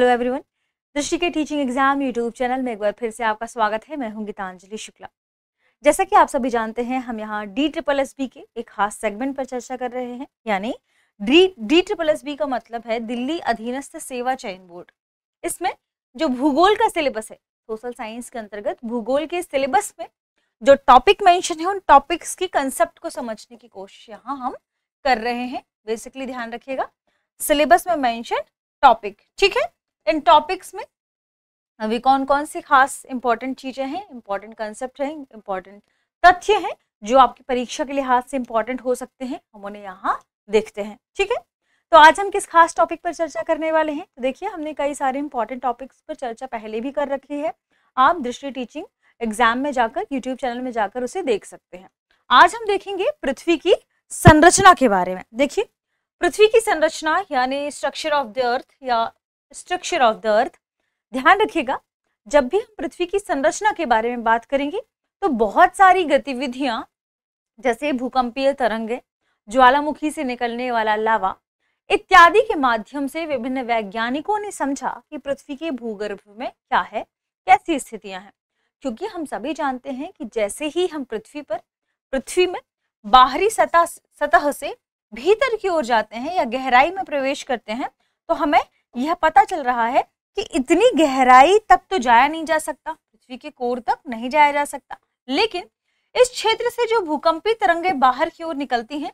Hello everyone दृष्टि के teaching exam YouTube channel में एक बार फिर से आपका स्वागत है मैं हूं गीतांजलि शुक्ला जैसा कि आप सभी जानते हैं हम यहां डी ट्रिपल एस बी के एक खास सेगमेंट पर चर्चा कर रहे हैं यानी D D triple S B का मतलब है दिल्ली अधीनस्थ सेवा चयन बोर्ड इसमें जो भूगोल का सिलेबस है सोशल साइंस के अंतर्गत भूगोल के सिलेबस में जो टॉपिक मैंशन है उन टॉपिक्स की कंसेप्ट को समझने की कोशिश यहाँ हम कर रहे हैं बेसिकली ध्यान रखिएगा सिलेबस में मैंशन टॉपिक ठीक है इन टॉपिक्स में अभी कौन कौन सी खास इंपॉर्टेंट चीज़ें हैं इंपॉर्टेंट कंसेप्ट हैं इंपॉर्टेंट तथ्य हैं जो आपकी परीक्षा के लिहाज से इंपॉर्टेंट हो सकते हैं हम उन्हें यहाँ देखते हैं ठीक है तो आज हम किस खास टॉपिक पर चर्चा करने वाले हैं तो देखिए हमने कई सारे इंपॉर्टेंट टॉपिक्स पर चर्चा पहले भी कर रखी है आप दृष्टि टीचिंग एग्जाम में जाकर यूट्यूब चैनल में जाकर उसे देख सकते हैं आज हम देखेंगे पृथ्वी की संरचना के बारे में देखिए पृथ्वी की संरचना यानी स्ट्रक्चर ऑफ द अर्थ या स्ट्रक्चर ऑफ द अर्थ ध्यान रखिएगा जब भी हम पृथ्वी की संरचना के बारे में बात करेंगे तो बहुत सारी गतिविधियां जैसे भूकंपीय तरंगे ज्वालामुखी से निकलने वाला लावा इत्यादि के माध्यम से विभिन्न वैज्ञानिकों ने समझा कि पृथ्वी के भूगर्भ में क्या है कैसी स्थितियां हैं क्योंकि हम सभी जानते हैं कि जैसे ही हम पृथ्वी पर पृथ्वी में बाहरी सतह सतह से भीतर की ओर जाते हैं या गहराई में प्रवेश करते हैं तो हमें यह पता चल रहा है कि इतनी गहराई तक तो जाया नहीं जा सकता पृथ्वी के कोर तक नहीं जाया जा सकता लेकिन इस क्षेत्र से जो भूकंपी तरंगे बाहर की ओर निकलती हैं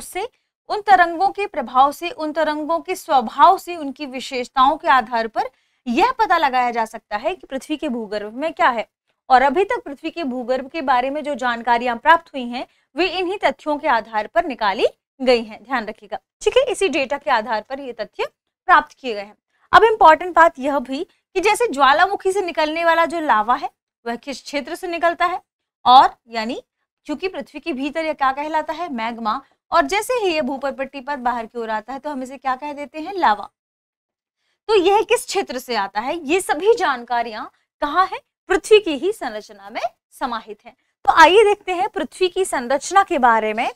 उससे उन तरंगों के प्रभाव से उन तरंगों के स्वभाव से उनकी विशेषताओं के आधार पर यह पता लगाया जा सकता है कि पृथ्वी के भूगर्भ में क्या है और अभी तक पृथ्वी के भूगर्भ के बारे में जो जानकारियां प्राप्त हुई हैं वे इन्हीं तथ्यों के आधार पर निकाली गई हैं ध्यान रखिएगा ठीक है इसी डेटा के आधार पर ये तथ्य प्राप्त किए गए हैं अब इम्पोर्टेंट बात यह भी कि जैसे ज्वालामुखी से निकलने वाला जो लावा है वह किस क्षेत्र से निकलता है और यानी क्योंकि पृथ्वी के भीतर यह क्या कहलाता है मैग्मा और जैसे ही यह पट्टी पर बाहर की ओर आता है तो हम इसे क्या कह देते हैं लावा तो यह किस क्षेत्र से आता है ये सभी जानकारियां कहाँ है पृथ्वी की ही संरचना में समाहित है तो आइए देखते हैं पृथ्वी की संरचना के बारे में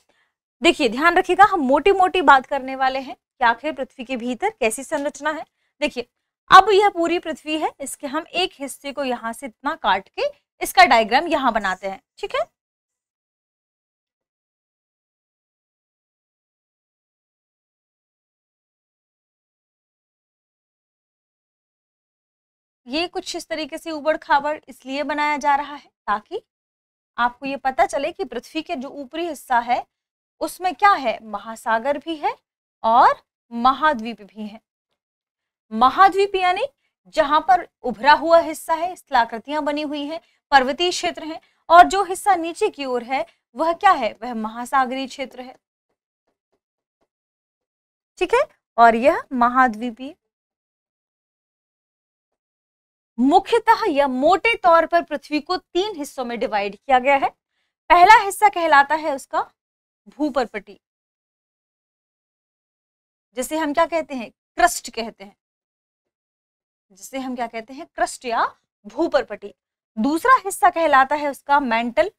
देखिए ध्यान रखिएगा हम मोटी मोटी बात करने वाले हैं कि आखिर पृथ्वी के भीतर कैसी संरचना है देखिए अब यह पूरी पृथ्वी है इसके हम एक हिस्से को यहाँ से इतना काट के इसका डायग्राम यहाँ बनाते हैं ठीक है ये कुछ इस तरीके से उबड़ खाबड़ इसलिए बनाया जा रहा है ताकि आपको ये पता चले कि पृथ्वी के जो ऊपरी हिस्सा है उसमें क्या है महासागर भी है और महाद्वीप भी हैं महाद्वीप यानी जहां पर उभरा हुआ हिस्सा है स्थलाकृतियां बनी हुई हैं पर्वतीय क्षेत्र हैं और जो हिस्सा नीचे की ओर है वह क्या है वह महासागरीय क्षेत्र है ठीक है और यह महाद्वीपीय मुख्यतः या मोटे तौर पर पृथ्वी को तीन हिस्सों में डिवाइड किया गया है पहला हिस्सा कहलाता है उसका भूपरपटी जिसे हम क्या कहते हैं क्रस्ट कहते हैं जिसे हम क्या कहते हैं क्रस्ट या भूपरपटी दूसरा हिस्सा कहलाता है उसका मेंटल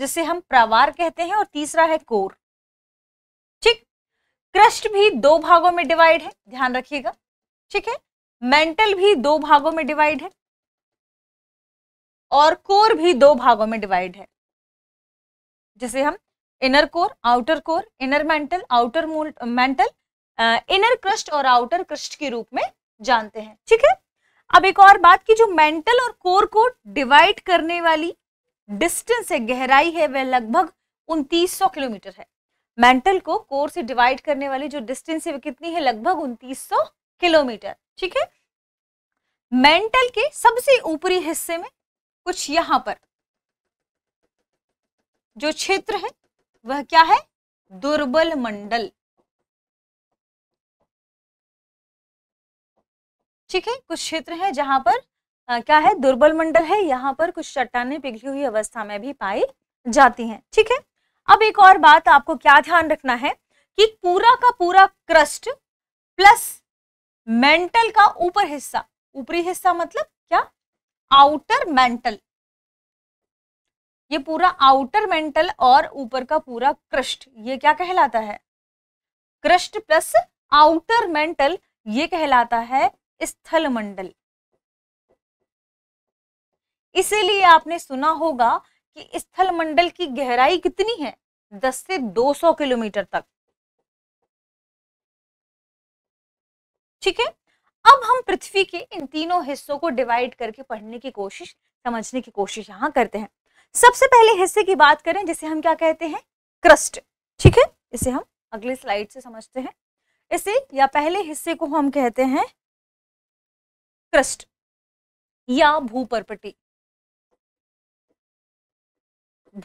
जिसे हम प्रावार कहते हैं और तीसरा है कोर ठीक क्रस्ट भी दो भागों में डिवाइड है ध्यान रखिएगा ठीक है मेंटल भी दो भागों में डिवाइड है और कोर भी दो भागों में डिवाइड है जिसे हम inner core outer core inner mantle outer mantle inner crust और आउटर क्रस्ट के रूप में जानते हैं ठीक है अब एक और बात की जो मेंटल और कोर को डिवाइड करने वाली डिस्टेंस है गहराई है वह लगभग उनतीस किलोमीटर है मेंटल को कोर से डिवाइड करने वाली जो डिस्टेंस है वह कितनी है लगभग उनतीस किलोमीटर ठीक है मेंटल के सबसे ऊपरी हिस्से में कुछ यहां पर जो क्षेत्र है वह क्या है दुर्बल मंडल ठीक है कुछ क्षेत्र है जहां पर आ, क्या है दुर्बल मंडल है यहाँ पर कुछ चट्टाने पिघली हुई अवस्था में भी पाई जाती हैं ठीक है अब एक और बात आपको क्या ध्यान रखना है कि पूरा का पूरा क्रस्ट प्लस मेंटल का ऊपर हिस्सा ऊपरी हिस्सा मतलब क्या आउटर मेंटल ये पूरा आउटर मेंटल और ऊपर का पूरा क्रस्ट ये क्या कहलाता है क्रस्ट प्लस आउटर मेंटल ये कहलाता है स्थल मंडल इसीलिए आपने सुना होगा कि स्थल मंडल की गहराई कितनी है 10 से 200 किलोमीटर तक ठीक है अब हम पृथ्वी के इन तीनों हिस्सों को डिवाइड करके पढ़ने की कोशिश समझने की कोशिश यहां करते हैं सबसे पहले हिस्से की बात करें जिसे हम क्या कहते हैं क्रस्ट ठीक है इसे हम अगले स्लाइड से समझते हैं इसे या पहले हिस्से को हम कहते हैं क्रस्ट या भूपरपटी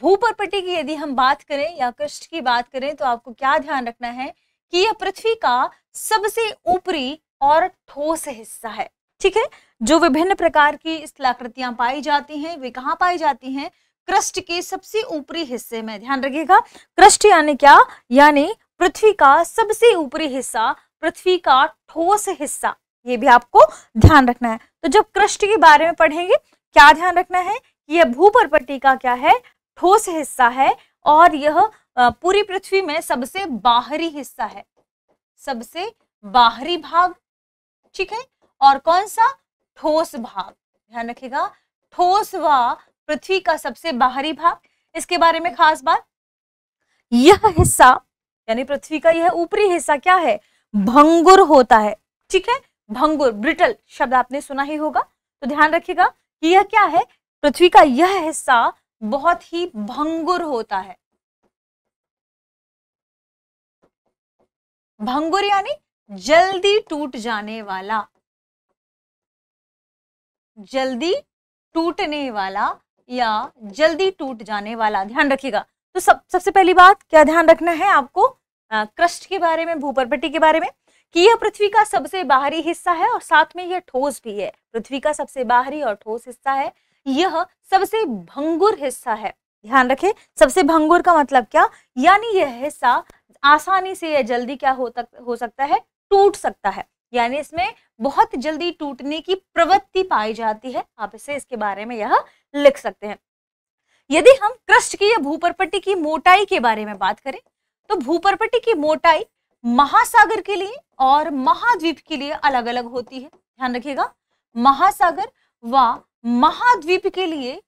भूपरपटी की यदि हम बात करें या क्रस्ट की बात करें तो आपको क्या ध्यान रखना है कि यह पृथ्वी का सबसे ऊपरी और ठोस हिस्सा है ठीक है जो विभिन्न प्रकार की स्थलाकृतियां पाई जाती हैं वे कहाँ पाई जाती हैं क्रस्ट के सबसे ऊपरी हिस्से में ध्यान रखिएगा क्रस्ट यानी क्या यानी पृथ्वी का सबसे ऊपरी हिस्सा पृथ्वी का ठोस हिस्सा ये भी आपको ध्यान रखना है तो जब क्रस्ट के बारे में पढ़ेंगे क्या ध्यान रखना है कि यह भूपरपट्टी का क्या है ठोस हिस्सा है और यह पूरी पृथ्वी में सबसे बाहरी हिस्सा है सबसे बाहरी भाग ठीक है और कौन सा ठोस भाग ध्यान रखिएगा ठोस व पृथ्वी का सबसे बाहरी भाग इसके बारे में हाँ। खास बात यह हिस्सा यानी पृथ्वी का यह ऊपरी हिस्सा क्या है भंगुर होता है ठीक है भंगुर ब्रिटल शब्द आपने सुना ही होगा तो ध्यान रखिएगा कि यह क्या है पृथ्वी का यह हिस्सा बहुत ही भंगुर होता है भंगुर यानी जल्दी टूट जाने वाला जल्दी टूटने वाला या जल्दी टूट जाने वाला ध्यान रखिएगा तो सब सबसे पहली बात क्या ध्यान रखना है आपको क्रस्ट के बारे में भूपरपट्टी के बारे में कि यह पृथ्वी का सबसे बाहरी हिस्सा है और साथ में यह ठोस भी है पृथ्वी का सबसे बाहरी और ठोस हिस्सा है यह सबसे भंगुर हिस्सा है ध्यान रखें सबसे भंगुर का मतलब क्या यानी यह हिस्सा आसानी से यह जल्दी क्या हो तक हो सकता है टूट सकता है यानी इसमें बहुत जल्दी टूटने की प्रवृत्ति पाई जाती है आप इसे इसके बारे में यह लिख सकते हैं यदि हम क्रस्ट की या भूपरपट्टी की मोटाई के बारे में बात करें तो भूपरपट्टी की मोटाई महासागर के लिए और महाद्वीप के लिए अलग अलग होती है ध्यान रखिएगा महासागर व महाद्वीप के लिए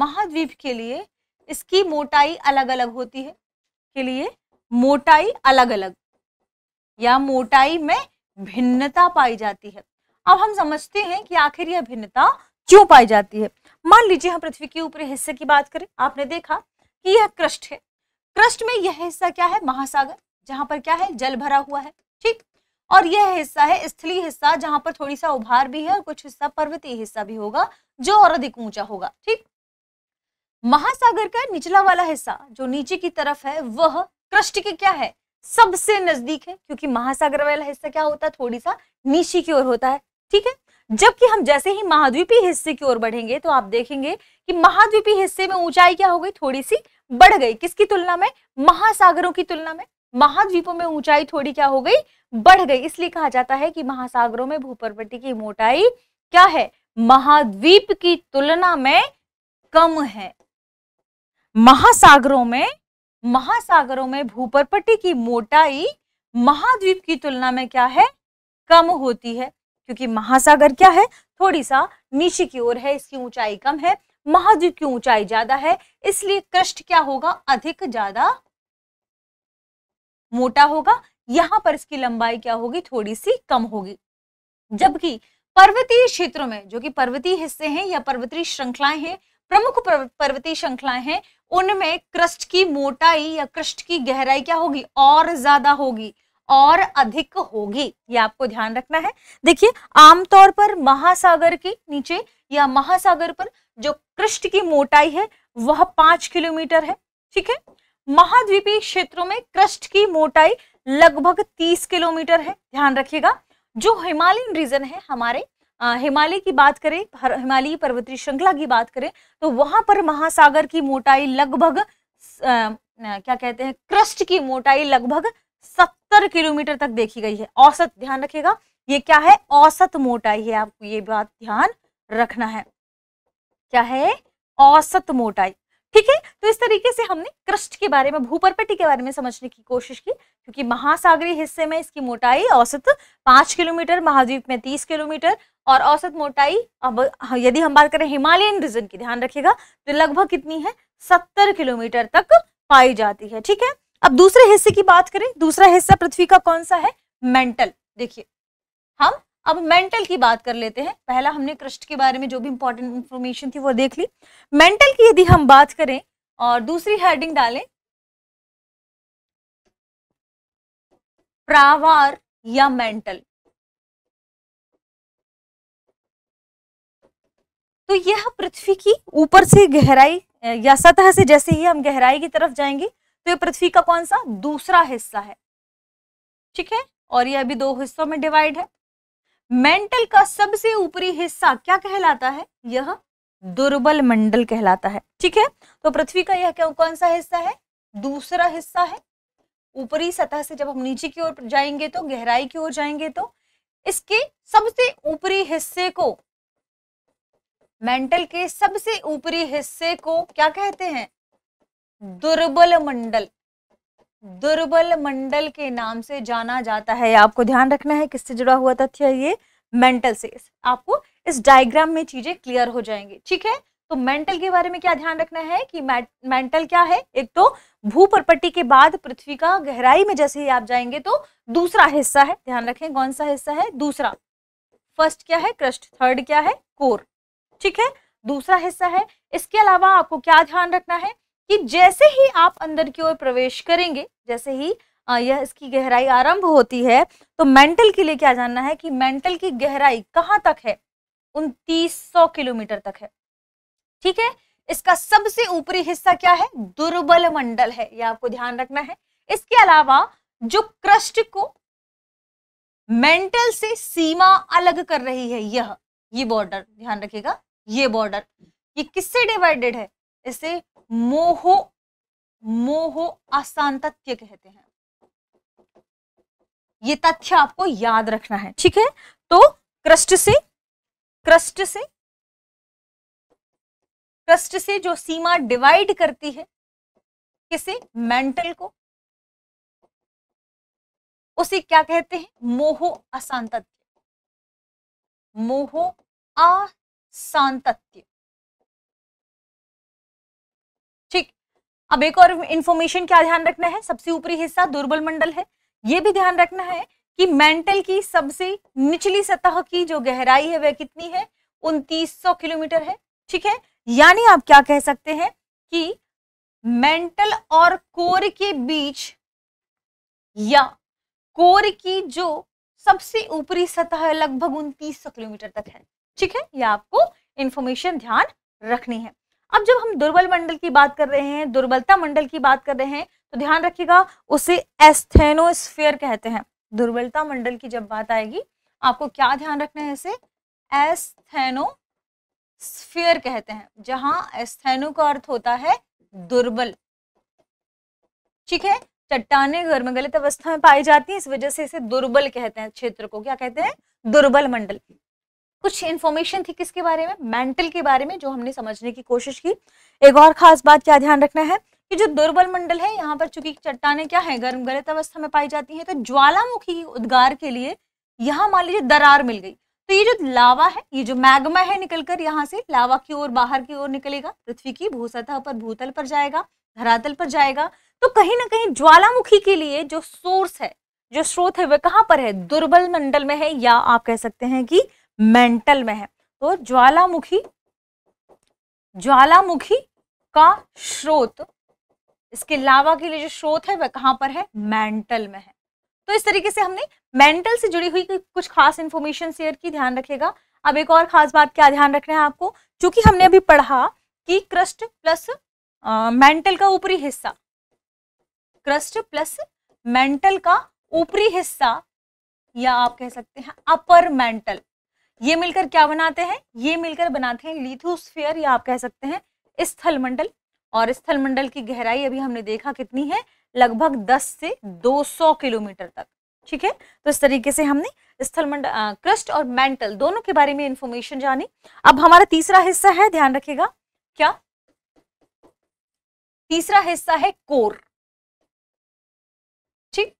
महाद्वीप के लिए इसकी मोटाई अलग अलग होती है के लिए मोटाई अलग अलग या मोटाई में भिन्नता पाई जाती है अब हम समझते हैं कि आखिर यह भिन्नता क्यों पाई जाती है मान लीजिए हम पृथ्वी के ऊपरी हिस्से की बात करें आपने देखा कि यह क्रष्ट है क्रष्ट में यह हिस्सा क्या है महासागर जहां पर क्या है जल भरा हुआ है ठीक और यह हिस्सा है स्थलीय हिस्सा जहां पर थोड़ी सा उभार भी है और कुछ हिस्सा पर्वतीय हिस्सा भी होगा जो और अधिक ऊंचा होगा ठीक महासागर का निचला वाला हिस्सा जो नीचे की तरफ है वह क्रस्ट के क्या है सबसे नजदीक है क्योंकि महासागर वाला हिस्सा क्या होता है थोड़ी सा नीचे की ओर होता है ठीक है जबकि हम जैसे ही महाद्वीपीय हिस्से की ओर बढ़ेंगे तो आप देखेंगे कि महाद्वीपीय हिस्से में ऊंचाई क्या हो गई थोड़ी सी बढ़ गई किसकी तुलना में महासागरों की तुलना में महाद्वीपों में ऊंचाई थोड़ी क्या हो गई बढ़ गई इसलिए कहा जाता है कि महासागरों में भूपर्वटी की मोटाई क्या है महाद्वीप की तुलना में कम है महासागरों में महासागरों में भूपरपट्टी की मोटाई महाद्वीप की तुलना में क्या है कम होती है क्योंकि महासागर क्या है थोड़ी सा नीचे की ओर है इसकी ऊंचाई कम है महाद्वीप की ऊंचाई ज्यादा है इसलिए क्रस्ट क्या होगा अधिक ज्यादा मोटा होगा यहां पर इसकी लंबाई क्या होगी थोड़ी सी कम होगी जबकि पर्वतीय क्षेत्रों में जो कि पर्वतीय हिस्से हैं या पर्वतीय श्रृंखलाएं हैं प्रमुख पर्वतीय श्रृंखलाएं हैं उनमें क्रस्ट की मोटाई या क्रस्ट की गहराई क्या होगी और ज्यादा होगी और अधिक होगी ये आपको ध्यान रखना है देखिए आमतौर पर महासागर के नीचे या महासागर पर जो क्रस्ट की मोटाई है वह पांच किलोमीटर है ठीक है महाद्वीपीय क्षेत्रों में क्रस्ट की मोटाई लगभग तीस किलोमीटर है ध्यान रखिएगा जो हिमालयन रीजन है हमारे हिमालय की बात करें हिमालयी पर्वतीय श्रृंखला की बात करें तो वहां पर महासागर की मोटाई लगभग क्या कहते हैं क्रस्ट की मोटाई लगभग सत्तर किलोमीटर तक देखी गई है औसत ध्यान रखेगा ये क्या है औसत मोटाई है आपको ये बात ध्यान रखना है क्या है औसत मोटाई तो इस तरीके से हमने क्रस्ट के बारे में भूपरपट्टी के बारे में समझने की कोशिश की क्योंकि महासागरी हिस्से में इसकी मोटाई औसत पांच किलोमीटर महाद्वीप में तीस किलोमीटर और औसत मोटाई अब यदि हम बात करें हिमालयन रीजन की ध्यान रखिएगा तो लगभग कितनी है सत्तर किलोमीटर तक पाई जाती है ठीक है अब दूसरे हिस्से की बात करें दूसरा हिस्सा पृथ्वी का कौन सा है मेंटल देखिए हम अब मेंटल की बात कर लेते हैं पहला हमने क्रस्ट के बारे में जो भी इंपॉर्टेंट इंफॉर्मेशन थी वो देख ली मेंटल की यदि हम बात करें और दूसरी हेडिंग डालें प्रावार या मेंटल तो यह पृथ्वी की ऊपर से गहराई या सतह से जैसे ही हम गहराई की तरफ जाएंगे तो यह पृथ्वी का कौन सा दूसरा हिस्सा है ठीक है और यह अभी दो हिस्सों में डिवाइड है मेंटल का सबसे ऊपरी हिस्सा क्या कहलाता है यह दुर्बल मंडल कहलाता है ठीक है तो पृथ्वी का यह क्या कौन सा हिस्सा है दूसरा हिस्सा है ऊपरी सतह से जब हम नीचे की ओर जाएंगे तो गहराई की ओर जाएंगे तो इसके सबसे ऊपरी हिस्से को मेंटल के सबसे ऊपरी हिस्से को क्या कहते हैं दुर्बल मंडल दुर्बल मंडल के नाम से जाना जाता है आपको ध्यान रखना है किससे जुड़ा हुआ तथ्य ये मेंटल से आपको इस डायग्राम में चीजें क्लियर हो जाएंगी ठीक है तो मेंटल के बारे में क्या ध्यान रखना है कि मेंटल क्या है एक तो भू परपट्टी के बाद पृथ्वी का गहराई में जैसे ही आप जाएंगे तो दूसरा हिस्सा है ध्यान रखें कौन सा हिस्सा है दूसरा फर्स्ट क्या है क्रस्ट थर्ड क्या है कोर ठीक है दूसरा हिस्सा है इसके अलावा आपको क्या ध्यान रखना है कि जैसे ही आप अंदर की ओर प्रवेश करेंगे जैसे ही यह इसकी गहराई आरंभ होती है तो मेंटल के लिए क्या जानना है कि मेंटल की गहराई कहाँ तक है उनतीस किलोमीटर तक है ठीक है इसका सबसे ऊपरी हिस्सा क्या है दुर्बल मंडल है यह आपको ध्यान रखना है इसके अलावा जो क्रस्ट को मेंटल से सीमा अलग कर रही है यह ये बॉर्डर ध्यान रखिएगा ये बॉर्डर ये किससे डिवाइडेड है इसे मोहो मोहो असांतत्य कहते हैं ये तथ्य आपको याद रखना है ठीक है तो क्रस्ट से क्रस्ट से क्रस्ट से जो सीमा डिवाइड करती है किसे मेंटल को उसे क्या कहते हैं मोहो असांतत्य मोहो असांतत्य ठीक अब एक और इंफॉर्मेशन क्या ध्यान रखना है सबसे ऊपरी हिस्सा दुर्बल मंडल है यह भी ध्यान रखना है कि मेंटल की सबसे निचली सतह की जो गहराई है वह कितनी है उनतीस किलोमीटर है ठीक है यानी आप क्या कह सकते हैं कि मेंटल और कोर के बीच या कोर की जो सबसे ऊपरी सतह है लगभग उनतीस किलोमीटर तक है ठीक है यह आपको इंफॉर्मेशन ध्यान रखनी है अब जब हम दुर्बल मंडल की बात कर रहे हैं दुर्बलता मंडल की बात कर रहे हैं तो ध्यान रखिएगा उसे एस्थेनोस्फेयर कहते हैं दुर्बलता मंडल की जब बात आएगी आपको क्या ध्यान रखना है इसे स्फियर कहते हैं जहां एस्थेनो का अर्थ होता है दुर्बल ठीक है चट्टाने गर्म गलत अवस्था में पाई जाती है इस वजह से इसे दुर्बल कहते हैं क्षेत्र को क्या कहते हैं दुर्बल मंडल कुछ इन्फॉर्मेशन थी किसके बारे में मेंटल के बारे में जो हमने समझने की कोशिश की एक और खास बात क्या ध्यान रखना है कि जो दुर्बल मंडल है यहाँ पर चूंकि चट्टाने क्या है गर्म गलत अवस्था में पाई जाती है तो ज्वालामुखी उद्गार के लिए यहाँ मान लीजिए दरार मिल गई तो ये जो लावा है ये जो मैग्मा है निकलकर यहाँ से लावा की ओर बाहर की ओर निकलेगा पृथ्वी की भूसतह पर भूतल पर जाएगा धरातल पर जाएगा तो कहीं ना कहीं ज्वालामुखी के लिए जो सोर्स है जो स्रोत है वह कहाँ पर है दुर्बल मंडल में है या आप कह सकते हैं कि मेंटल में है तो ज्वालामुखी ज्वालामुखी का स्रोत इसके लावा के लिए जो स्रोत है वह कहाँ पर है मेंटल में है तो इस तरीके से हमने मेंटल से जुड़ी हुई कुछ खास इन्फॉर्मेशन शेयर की ध्यान रखेगा अब एक और खास बात क्या ध्यान रखना है आपको चूंकि हमने अभी पढ़ा कि क्रस्ट प्लस मेंटल का ऊपरी हिस्सा क्रस्ट प्लस मेंटल का ऊपरी हिस्सा या आप कह सकते हैं अपर मेंटल ये मिलकर क्या बनाते हैं ये मिलकर बनाते हैं लिथोस्फीयर या आप कह सकते हैं स्थल मंडल और स्थल मंडल की गहराई अभी हमने देखा कितनी है लगभग 10 से 200 किलोमीटर तक ठीक है तो इस तरीके से हमने स्थल मंडल क्रस्ट और मेंटल दोनों के बारे में इंफॉर्मेशन जानी अब हमारा तीसरा हिस्सा है ध्यान रखिएगा क्या तीसरा हिस्सा है कोर ठीक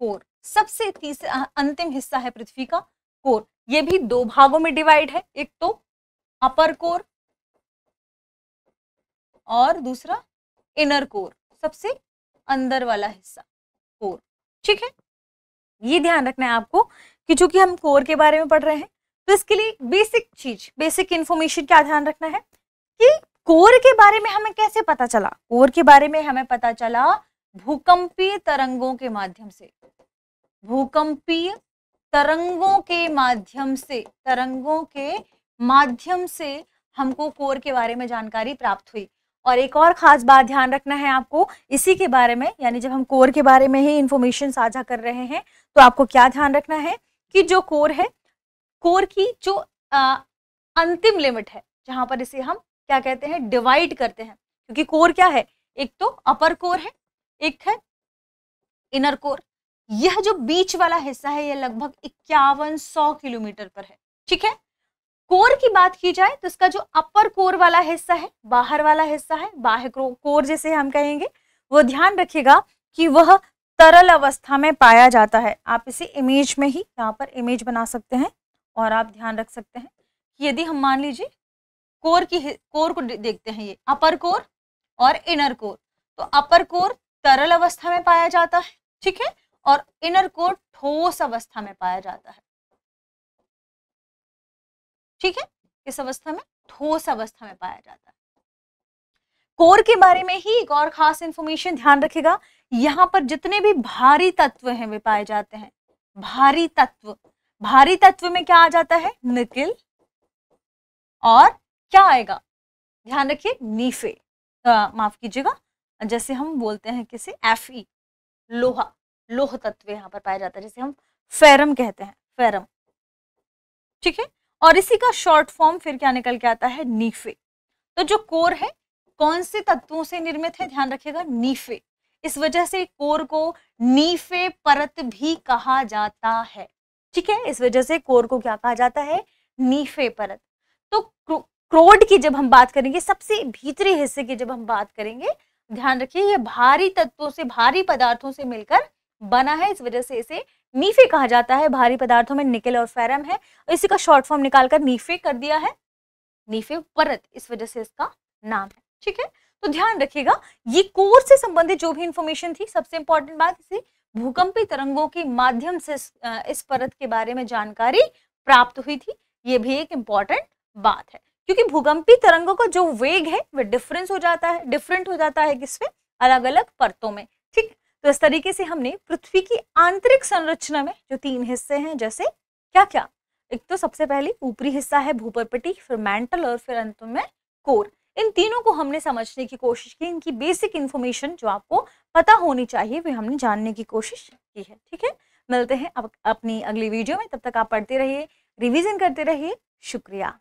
कोर सबसे तीसरा अंतिम हिस्सा है पृथ्वी का कोर ये भी दो भागों में डिवाइड है एक तो अपर कोर और दूसरा इनर कोर सबसे अंदर वाला हिस्सा कोर ठीक है ये ध्यान रखना है आपको कि चूंकि हम कोर के बारे में पढ़ रहे हैं तो इसके लिए बेसिक चीज बेसिक इन्फॉर्मेशन क्या ध्यान रखना है कि कोर के बारे में हमें कैसे पता चला कोर के बारे में हमें पता चला भूकंपीय तरंगों के माध्यम से भूकंपीय तरंगों के माध्यम से तरंगों के माध्यम से हमको कोर के बारे में जानकारी प्राप्त हुई और एक और ख़ास बात ध्यान रखना है आपको इसी के बारे में यानी जब हम कोर के बारे में ही इंफॉर्मेशन साझा कर रहे हैं तो आपको क्या ध्यान रखना है कि जो कोर है कोर की जो आ, अंतिम लिमिट है जहां पर इसे हम क्या कहते हैं डिवाइड करते हैं क्योंकि कोर क्या है एक तो अपर कोर है एक है इनर कोर यह जो बीच वाला हिस्सा है यह लगभग इक्यावन सौ किलोमीटर पर है ठीक है कोर की बात की जाए तो इसका जो अपर कोर वाला हिस्सा है बाहर वाला हिस्सा है बाहर कोर जिसे हम कहेंगे वो ध्यान रखिएगा कि वह तरल अवस्था में पाया जाता है आप इसे इमेज में ही यहाँ पर इमेज बना सकते हैं और आप ध्यान रख सकते हैं कि यदि हम मान लीजिए कोर की कोर को देखते हैं ये अपर कोर और इनर कोर तो अपर कोर तरल अवस्था में पाया जाता है ठीक है और इनर कोर ठोस अवस्था में पाया जाता है ठीक है इस अवस्था में ठोस अवस्था में पाया जाता है कोर के बारे में ही एक और खास इंफॉर्मेशन ध्यान रखेगा यहाँ पर जितने भी भारी तत्व हैं वे पाए जाते हैं भारी तत्व भारी तत्व में क्या आ जाता है निकिल और क्या आएगा ध्यान रखिए नीफे माफ कीजिएगा जैसे हम बोलते हैं किसे एफ ई लोहा लोह तत्व यहाँ पर पाया जाता है जैसे हम फेरम कहते हैं फेरम ठीक है और इसी का शॉर्ट फॉर्म फिर क्या निकल के आता है नीफे तो जो कोर है कौन से तत्वों से निर्मित है ध्यान रखिएगा नीफे इस वजह से कोर को नीफे परत भी कहा जाता है ठीक है इस वजह से कोर को क्या कहा जाता है नीफे परत तो क्रोड की जब हम बात करेंगे सबसे भीतरी हिस्से की जब हम बात करेंगे ध्यान रखिए ये भारी तत्वों से भारी पदार्थों से मिलकर बना है इस वजह से इसे नीफे कहा जाता है भारी पदार्थों में निकल और फेरम है इसी का शॉर्ट फॉर्म निकालकर नीफे कर दिया है नीफे परत इस वजह से इसका नाम है ठीक है तो ध्यान रखिएगा ये कोर्स से संबंधित जो भी इंफॉर्मेशन थी सबसे इंपॉर्टेंट बात इसे भूकंपी तरंगों के माध्यम से इस परत के बारे में जानकारी प्राप्त हुई थी ये भी एक इंपॉर्टेंट बात है क्योंकि भूकंपी तरंगों का जो वेग है वह डिफरेंस हो जाता है डिफरेंट हो जाता है किसमें अलग अलग परतों में ठीक तो इस तरीके से हमने पृथ्वी की आंतरिक संरचना में जो तीन हिस्से हैं जैसे क्या क्या एक तो सबसे पहले ऊपरी हिस्सा है भूपरपटी फिर मैंटल और फिर अंत में कोर इन तीनों को हमने समझने की कोशिश की इनकी बेसिक इन्फॉर्मेशन जो आपको पता होनी चाहिए वे हमने जानने की कोशिश की है ठीक है मिलते हैं अब अप, अपनी अगली वीडियो में तब तक आप पढ़ते रहिए रिवीजन करते रहिए शुक्रिया